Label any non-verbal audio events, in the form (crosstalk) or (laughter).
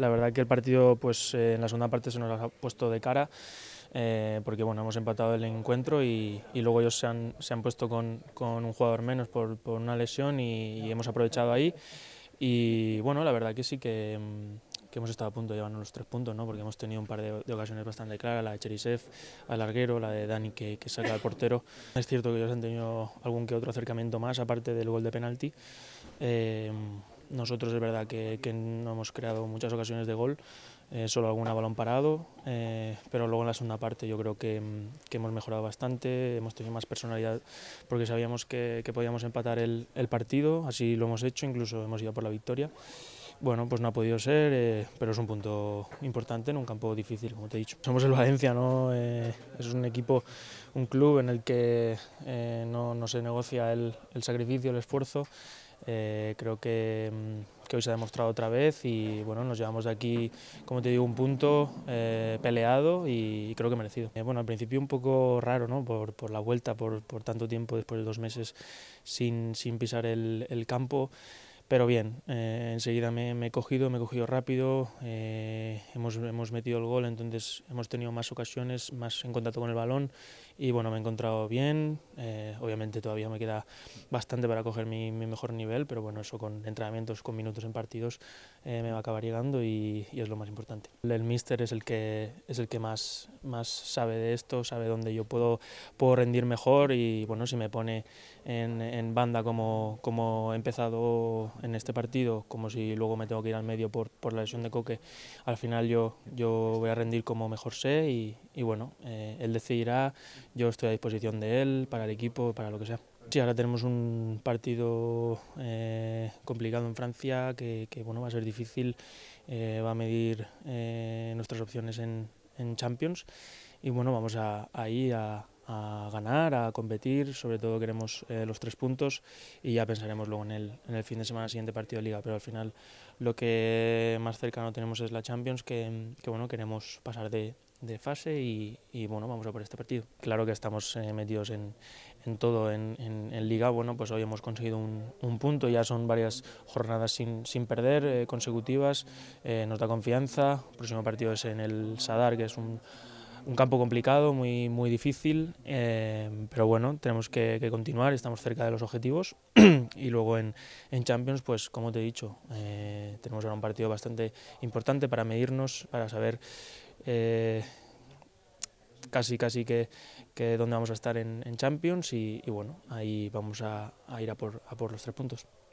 La verdad que el partido pues, eh, en la segunda parte se nos ha puesto de cara, eh, porque bueno, hemos empatado el encuentro y, luego ellos se han, puesto con, un jugador menos por, una lesión y, hemos aprovechado ahí. Y bueno, la verdad que sí mm, que, hemos estado a punto de llevarnos los tres puntos, ¿no? porque hemos tenido un par de, ocasiones bastante claras, la de Cherisev, al larguero, la de Dani que, que saca al portero. Es cierto que ellos han tenido algún que otro acercamiento más, aparte del gol de penalti. Eh, nosotros es verdad que, no hemos creado muchas ocasiones de gol, eh, solo alguna balón parado, eh, pero luego en la segunda parte yo creo que, hemos mejorado bastante, hemos tenido más personalidad porque sabíamos que, podíamos empatar el partido, así lo hemos hecho, incluso hemos ido por la victoria. Bueno, pues no ha podido ser, eh, pero es un punto importante en un campo difícil, como te he dicho. Somos el Valencia, ¿no? Eh, es un equipo, un club en el que eh, no, se negocia el, sacrificio, el esfuerzo. creo mm, que, hoy se ha demostrado otra vez y bueno, nos llevamos de aquí, como te digo, un punto peleado y, creo que merecido. bueno, al principio un poco raro, ¿no? Por, la vuelta, por, tanto tiempo, después de dos meses sin, pisar el, el campo pero bien, eh, enseguida me, he cogido, me he cogido rápido, eh, hemos, hemos, metido el gol, entonces hemos tenido más ocasiones, más en contacto con el balón y bueno, me he encontrado bien, eh, obviamente todavía me queda bastante para coger mi, mejor nivel, pero bueno, eso con entrenamientos, con minutos en partidos me va a acabar llegando y, y, es lo más importante. El míster es el que, es el que más, más sabe de esto, sabe dónde yo puedo, puedo rendir mejor y bueno, si me pone en, en banda como, como he empezado en este partido, como si luego me tengo que ir al medio por, por la lesión de Coque, al final yo, yo voy a rendir como mejor sé y, y bueno, eh, él decidirá, yo estoy a disposición de él, para el equipo, para lo que sea. Sí, ahora tenemos un partido eh, complicado en Francia que, que, bueno, va a ser difícil, eh, va a medir nuestras opciones en, en, Champions y bueno, vamos a, ir a, a ganar, a competir, sobre todo queremos eh, los tres puntos y ya pensaremos luego en el, en el fin de semana siguiente partido de liga, pero al final lo que más cerca no tenemos es la Champions, que, bueno, queremos pasar de, fase y, bueno, vamos a por este partido. Claro que estamos eh, metidos en, todo, en, Liga, bueno, pues hoy hemos conseguido un, punto, ya son varias jornadas sin, perder, eh, consecutivas, nos da confianza, el próximo partido es en el Sadar, que es un un campo complicado, muy, muy difícil, eh, pero bueno, tenemos que, continuar, estamos cerca de los objetivos (clears throat) y luego en, Champions, pues como te he dicho, eh, tenemos ahora un partido bastante importante para medirnos, para saber eh, casi casi que, dónde vamos a estar en, Champions y, bueno, ahí vamos a, a ir a por, a por los tres puntos.